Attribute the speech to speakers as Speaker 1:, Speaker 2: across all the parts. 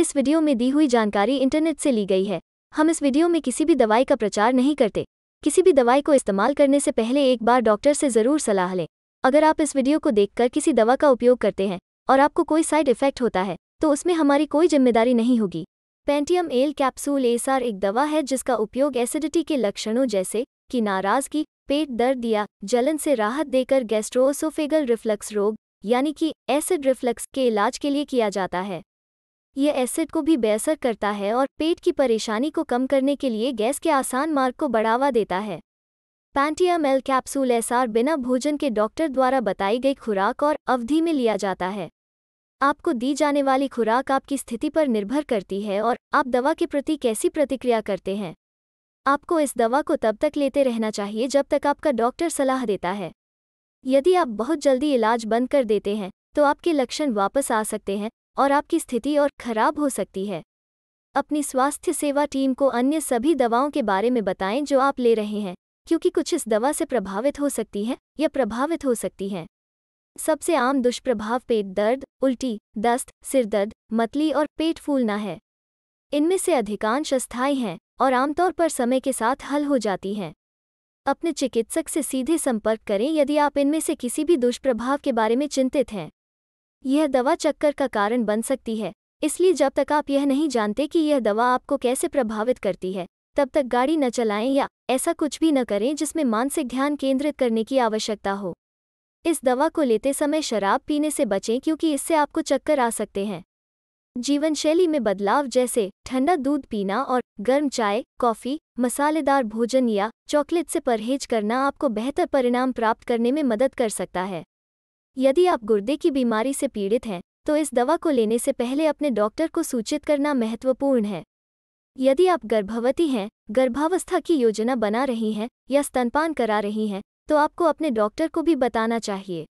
Speaker 1: इस वीडियो में दी हुई जानकारी इंटरनेट से ली गई है हम इस वीडियो में किसी भी दवाई का प्रचार नहीं करते किसी भी दवाई को इस्तेमाल करने से पहले एक बार डॉक्टर से ज़रूर सलाह लें अगर आप इस वीडियो को देखकर किसी दवा का उपयोग करते हैं और आपको कोई साइड इफेक्ट होता है तो उसमें हमारी कोई जिम्मेदारी नहीं होगी पेंटियम एल कैप्सूल एसआर एक दवा है जिसका उपयोग एसिडिटी के लक्षणों जैसे कि नाराज़गी पेट दर्द या जलन से राहत देकर गैस्ट्रोसोफेगल रिफ्लक्स रोग यानी कि एसिड रिफ्लक्स के इलाज के लिए किया जाता है यह एसिड को भी बेअसर करता है और पेट की परेशानी को कम करने के लिए गैस के आसान मार्ग को बढ़ावा देता है पैंटियम एल कैप्सूल एसआर बिना भोजन के डॉक्टर द्वारा बताई गई खुराक और अवधि में लिया जाता है आपको दी जाने वाली खुराक आपकी स्थिति पर निर्भर करती है और आप दवा के प्रति कैसी प्रतिक्रिया करते हैं आपको इस दवा को तब तक लेते रहना चाहिए जब तक आपका डॉक्टर सलाह देता है यदि आप बहुत जल्दी इलाज बंद कर देते हैं तो आपके लक्षण वापस आ सकते हैं और आपकी स्थिति और खराब हो सकती है अपनी स्वास्थ्य सेवा टीम को अन्य सभी दवाओं के बारे में बताएं जो आप ले रहे हैं क्योंकि कुछ इस दवा से प्रभावित हो सकती है या प्रभावित हो सकती हैं सबसे आम दुष्प्रभाव पेट दर्द उल्टी दस्त सिरदर्द मतली और पेट फूलना है इनमें से अधिकांश अस्थायी हैं और आमतौर पर समय के साथ हल हो जाती हैं अपने चिकित्सक से सीधे संपर्क करें यदि आप इनमें से किसी भी दुष्प्रभाव के बारे में चिंतित हैं यह दवा चक्कर का कारण बन सकती है इसलिए जब तक आप यह नहीं जानते कि यह दवा आपको कैसे प्रभावित करती है तब तक गाड़ी न चलाएं या ऐसा कुछ भी न करें जिसमें मानसिक ध्यान केंद्रित करने की आवश्यकता हो इस दवा को लेते समय शराब पीने से बचें क्योंकि इससे आपको चक्कर आ सकते हैं जीवनशैली में बदलाव जैसे ठंडा दूध पीना और गर्म चाय कॉफ़ी मसालेदार भोजन या चॉकलेट से परहेज करना आपको बेहतर परिणाम प्राप्त करने में मदद कर सकता है यदि आप गुर्दे की बीमारी से पीड़ित हैं तो इस दवा को लेने से पहले अपने डॉक्टर को सूचित करना महत्वपूर्ण है यदि आप गर्भवती हैं गर्भावस्था की योजना बना रही हैं या स्तनपान करा रही हैं तो आपको अपने डॉक्टर को भी बताना चाहिए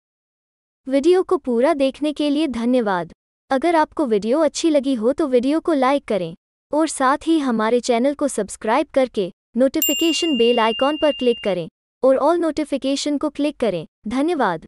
Speaker 1: वीडियो को पूरा देखने के लिए धन्यवाद अगर आपको वीडियो अच्छी लगी हो तो वीडियो को लाइक करें और साथ ही हमारे चैनल को सब्सक्राइब करके नोटिफिकेशन बेल आइकॉन पर क्लिक करें और ऑल नोटिफिकेशन को क्लिक करें धन्यवाद